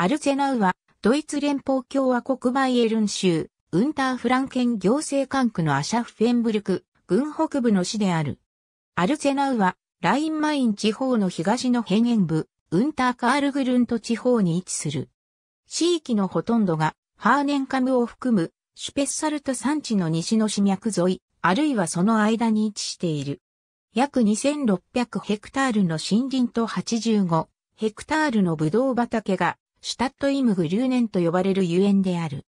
アルゼナウは、ドイツ連邦共和国バイエルン州、ウンターフランケン行政管区のアシャフフェンブルク、軍北部の市である。アルゼナウは、ラインマイン地方の東の辺縁部、ウンターカールグルント地方に位置する。地域のほとんどが、ハーネンカムを含む、シュペッサルト山地の西の市脈沿い、あるいはその間に位置している。約2600ヘクタールの森林と85ヘクタールのブドウ畑がシュタットイムグリューネンと呼ばれるゆえんである。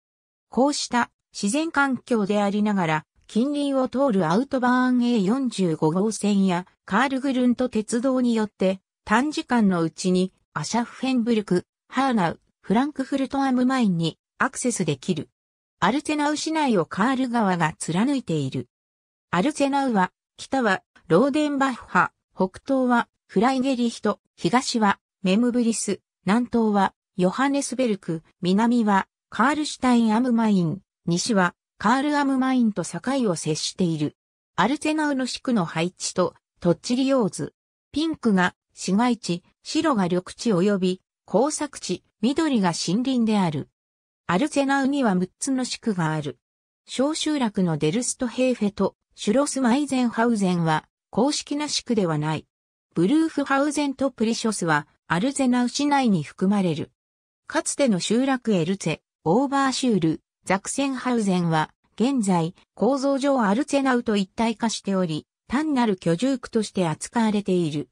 こうした自然環境でありながら、近隣を通るアウトバーン A45 号線やカールグルント鉄道によって短時間のうちにアシャフヘンブルク、ハーナウ、フランクフルトアムマインにアクセスできる。アルツェナウ市内をカール川が貫いている。アルツェナウは、北はローデンバッハ、北東はフライゲリヒト、東はメムブリス、南東はヨハネスベルク、南はカールシュタインアムマイン、西はカールアムマインと境を接している。アルゼナウの地区の配置とトッチリオーズ。ピンクが市街地、白が緑地及び工作地、緑が森林である。アルゼナウには6つの地区がある。小集落のデルストヘーフェとシュロスマイゼンハウゼンは公式な地区ではない。ブルーフハウゼンとプリショスはアルゼナウ市内に含まれる。かつての集落エルツェ、オーバーシュール、ザクセンハウゼンは、現在、構造上アルツェナウと一体化しており、単なる居住区として扱われている。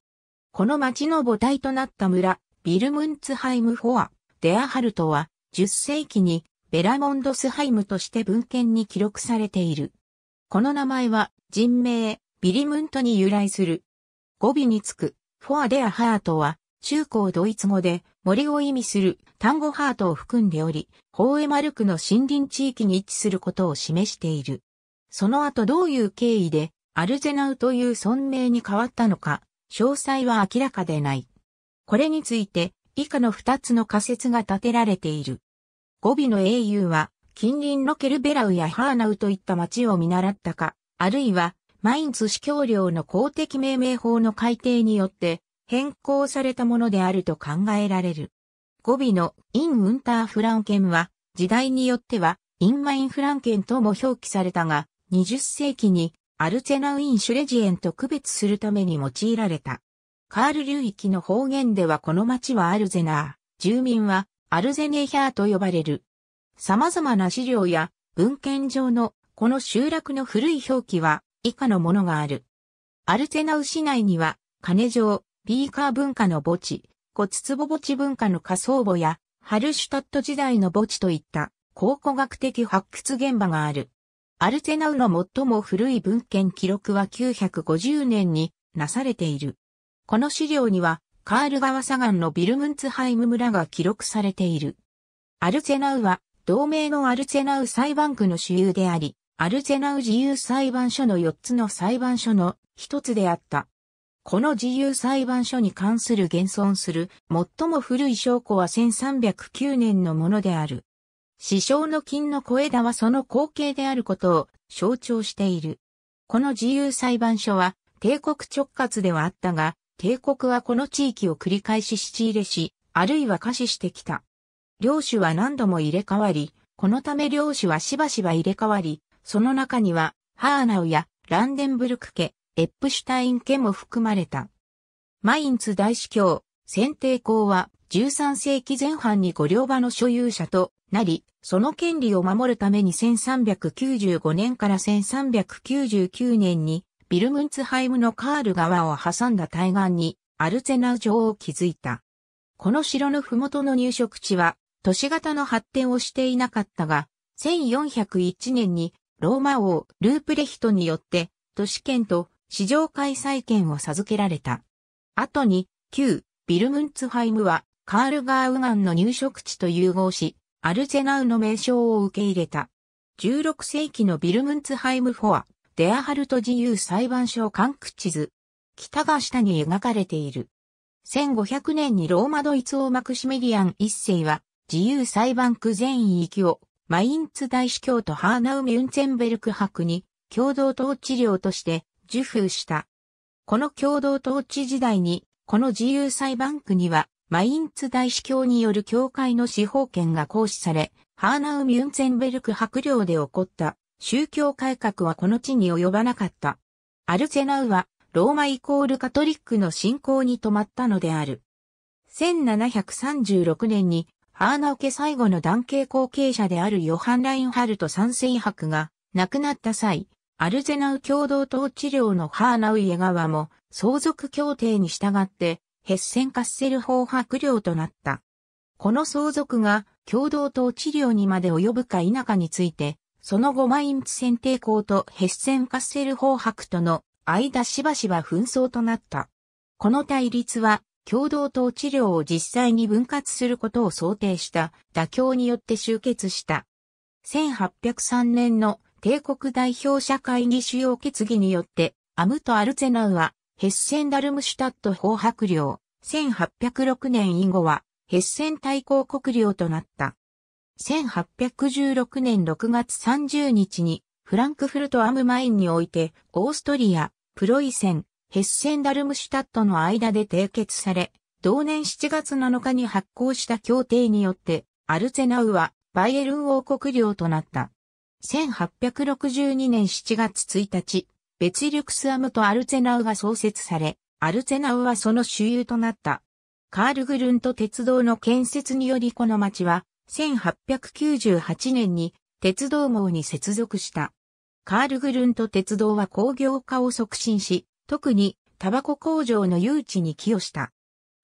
この町の母体となった村、ビルムンツハイムフォア、デアハルトは、10世紀にベラモンドスハイムとして文献に記録されている。この名前は、人名、ビリムントに由来する。語尾につく、フォアデアハートは、中高ドイツ語で森を意味する単語ハートを含んでおり、ホーエマルクの森林地域に位置することを示している。その後どういう経緯でアルゼナウという村名に変わったのか、詳細は明らかでない。これについて以下の2つの仮説が立てられている。語尾の英雄は近隣のケルベラウやハーナウといった町を見習ったか、あるいはマインツ司教領の公的命名法の改定によって変更されたものであると考えられる。語尾のイン・ウンター・フランケンは時代によってはイン・マイン・フランケンとも表記されたが、20世紀にアルツェナウィン・シュレジエンと区別するために用いられた。カール流域の方言ではこの町はアルゼナー、住民はアルゼネヒャーと呼ばれる。様々な資料や文献上のこの集落の古い表記は以下のものがある。アルゼナウ市内には、金城、ビーカー文化の墓地、ツツ壺墓地文化の仮想墓や、ハルシュタット時代の墓地といった考古学的発掘現場がある。アルツェナウの最も古い文献記録は950年になされている。この資料には、カール川左岸のビルムンツハイム村が記録されている。アルツェナウは、同盟のアルツェナウ裁判区の主流であり、アルツェナウ自由裁判所の4つの裁判所の1つであった。この自由裁判所に関する現存する最も古い証拠は1309年のものである。師匠の金の小枝はその後継であることを象徴している。この自由裁判所は帝国直轄ではあったが、帝国はこの地域を繰り返し仕入れし、あるいは可視してきた。領主は何度も入れ替わり、このため領主はしばしば入れ替わり、その中には、ハーナウやランデンブルク家、エップシュタイン家も含まれた。マインツ大司教、選定公は13世紀前半に御領場の所有者となり、その権利を守るために1395年から1399年にビルムンツハイムのカール川を挟んだ対岸にアルゼナ城を築いた。この城の麓の入植地は都市型の発展をしていなかったが、1401年にローマ王ループレヒトによって都市圏と市場開催権を授けられた。後に、旧ビルムンツハイムはカール・ガーウガンの入植地と融合し、アルゼナウの名称を受け入れた。16世紀のビルムンツハイムフォア、デアハルト自由裁判所管区地図。北が下に描かれている。1500年にローマドイツ王マクシメリアン一世は、自由裁判区全域を、マインツ大司教とハーナウ・ミュンツェンベルク博に、共同統治領として受封した。この共同統治時代に、この自由裁判区には、マインツ大司教による教会の司法権が行使され、ハーナウ・ミュンツェンベルク伯領で起こった宗教改革はこの地に及ばなかった。アルセナウはローマイコールカトリックの信仰に止まったのである。1736年にハーナウ家最後の男系後継者であるヨハン・ラインハルト三世伯が亡くなった際、アルゼナウ共同統治領のハーナウイエ川も相続協定に従ってヘッセンカッセル法白領となった。この相続が共同統治領にまで及ぶか否かについて、その後マインツ選定校とヘッセンカッセル法白との間しばしば紛争となった。この対立は共同統治領を実際に分割することを想定した妥協によって終結した。1803年の帝国代表者会議主要決議によって、アムト・アルゼナウは、ヘッセン・ダルムシュタット法白領、1806年以後は、ヘッセン大公国領となった。1816年6月30日に、フランクフルト・アムマインにおいて、オーストリア、プロイセン、ヘッセン・ダルムシュタットの間で締結され、同年7月7日に発行した協定によって、アルゼナウはバイエルン王国領となった。1862年7月1日、ベチリュクスアムとアルツェナウが創設され、アルツェナウはその主流となった。カールグルント鉄道の建設によりこの町は、1898年に鉄道網に接続した。カールグルント鉄道は工業化を促進し、特にタバコ工場の誘致に寄与した。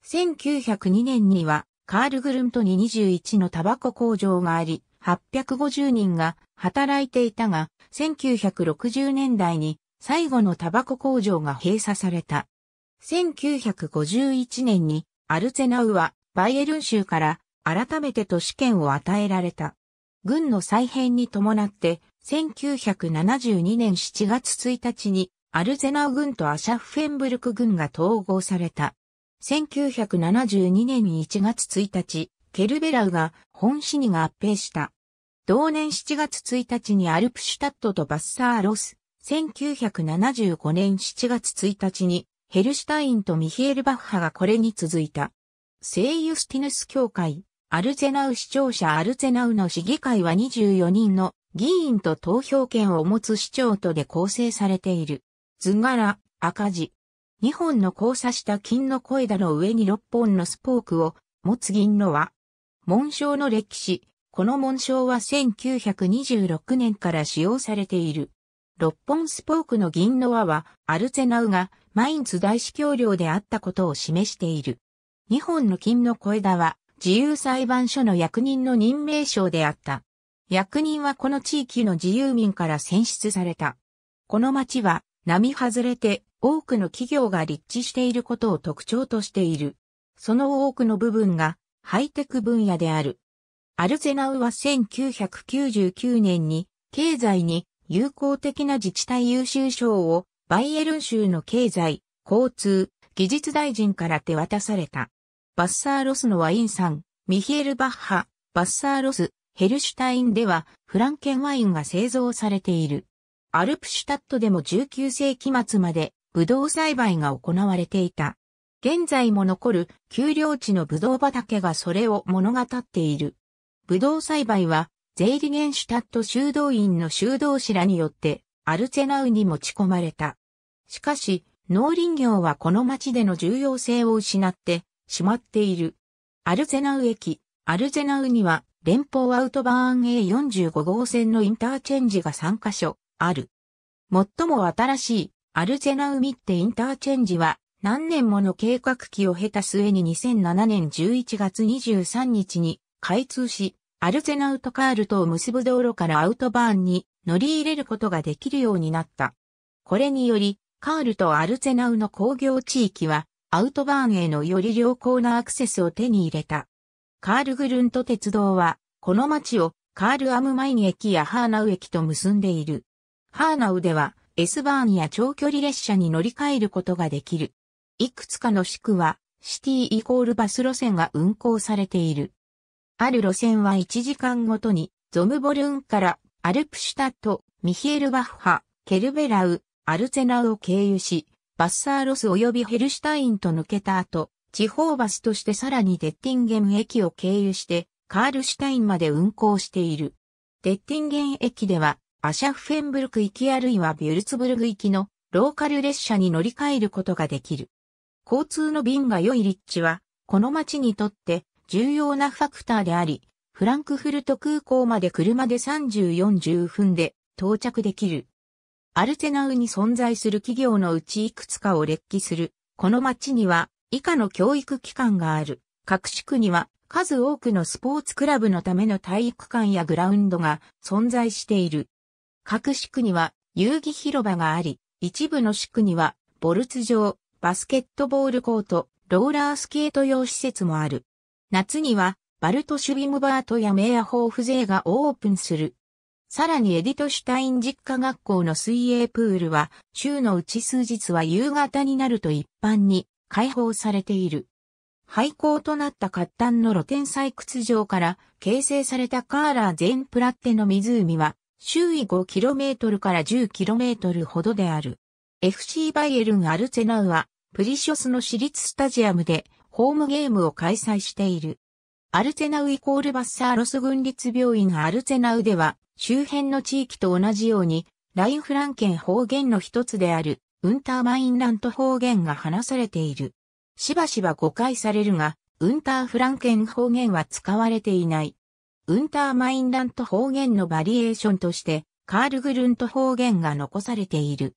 1902年にはカールグルントに21のタバコ工場があり、850人が働いていたが、1960年代に最後のタバコ工場が閉鎖された。1951年にアルツェナウはバイエルン州から改めて都市圏を与えられた。軍の再編に伴って1972年7月1日にアルゼナウ軍とアシャッフェンブルク軍が統合された。1972年1月1日、ケルベラウが本市に合併した。同年7月1日にアルプシュタットとバッサーロス、1975年7月1日にヘルシュタインとミヒエル・バッハがこれに続いた。聖ユスティヌス教会、アルゼナウ市長者アルゼナウの市議会は24人の議員と投票権を持つ市長とで構成されている。図柄、赤字。2本の交差した金の小枝の上に6本のスポークを持つ銀の輪。紋章の歴史、この紋章は1926年から使用されている。六本スポークの銀の輪は、アルゼナウがマインツ大司教領であったことを示している。二本の金の小枝は、自由裁判所の役人の任命賞であった。役人はこの地域の自由民から選出された。この町は、並外れて多くの企業が立地していることを特徴としている。その多くの部分が、ハイテク分野である。アルゼナウは1999年に経済に友好的な自治体優秀賞をバイエルン州の経済、交通、技術大臣から手渡された。バッサーロスのワインさん、ミヒエル・バッハ、バッサーロス、ヘルシュタインではフランケンワインが製造されている。アルプシュタットでも19世紀末までブドウ栽培が行われていた。現在も残る丘陵地のブドウ畑がそれを物語っている。ブドウ栽培は、ゼイリゲンシュタット修道院の修道士らによって、アルツェナウに持ち込まれた。しかし、農林業はこの町での重要性を失ってしまっている。アルツェナウ駅、アルツェナウには、連邦アウトバーン A45 号線のインターチェンジが3カ所ある。最も新しいアルツェナウミってインターチェンジは何年もの計画期を経た末に2007年11月23日に開通し、アルゼナウトカールとを結ぶ道路からアウトバーンに乗り入れることができるようになった。これにより、カールとアルゼナウの工業地域は、アウトバーンへのより良好なアクセスを手に入れた。カールグルント鉄道は、この町をカールアムマイン駅やハーナウ駅と結んでいる。ハーナウでは、S バーンや長距離列車に乗り換えることができる。いくつかの地区は、シティイコールバス路線が運行されている。ある路線は1時間ごとに、ゾムボルンからアルプシュタット、ミヒエルバッハ、ケルベラウ、アルゼナウを経由し、バッサーロス及びヘルシュタインと抜けた後、地方バスとしてさらにデッティンゲン駅を経由して、カールシュタインまで運行している。デッティンゲン駅では、アシャフェンブルク行きあるいはビュルツブルグ行きのローカル列車に乗り換えることができる。交通の便が良い立地は、この町にとって重要なファクターであり、フランクフルト空港まで車で3040分で到着できる。アルテナウに存在する企業のうちいくつかを列記する。この町には以下の教育機関がある。各地区には数多くのスポーツクラブのための体育館やグラウンドが存在している。各地区には遊戯広場があり、一部の地区にはボルツ場、バスケットボールコート、ローラースケート用施設もある。夏には、バルト・シュビムバートやメアホーフ勢がオープンする。さらにエディト・シュタイン実家学校の水泳プールは、週のうち数日は夕方になると一般に開放されている。廃校となった活端の露天採掘場から形成されたカーラー全プラッテの湖は、周囲 5km から 10km ほどである。FC バイエルン・アルツェナウは、プリショスの私立スタジアムでホームゲームを開催している。アルツェナウイコールバッサーロス軍立病院アルツェナウでは、周辺の地域と同じように、ラインフランケン方言の一つである、ウンターマインラント方言が話されている。しばしば誤解されるが、ウンターフランケン方言は使われていない。ウンターマインラント方言のバリエーションとして、カールグルント方言が残されている。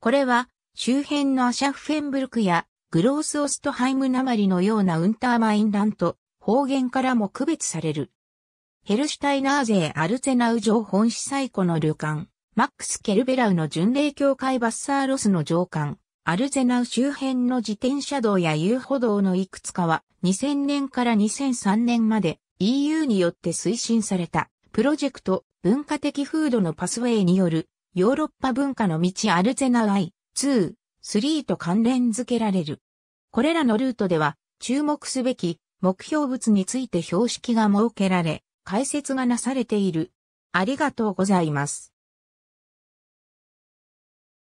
これは、周辺のアシャフフェンブルクやグロースオストハイムりのようなウンターマインラント方言からも区別される。ヘルシュタイナーゼアルゼナウ城本市最古の旅館、マックス・ケルベラウの巡礼協会バッサーロスの上官、アルゼナウ周辺の自転車道や遊歩道のいくつかは2000年から2003年まで EU によって推進されたプロジェクト文化的風土のパスウェイによるヨーロッパ文化の道アルゼナウ I2、3と関連付けられる。これらのルートでは、注目すべき目標物について標識が設けられ、解説がなされている。ありがとうございます。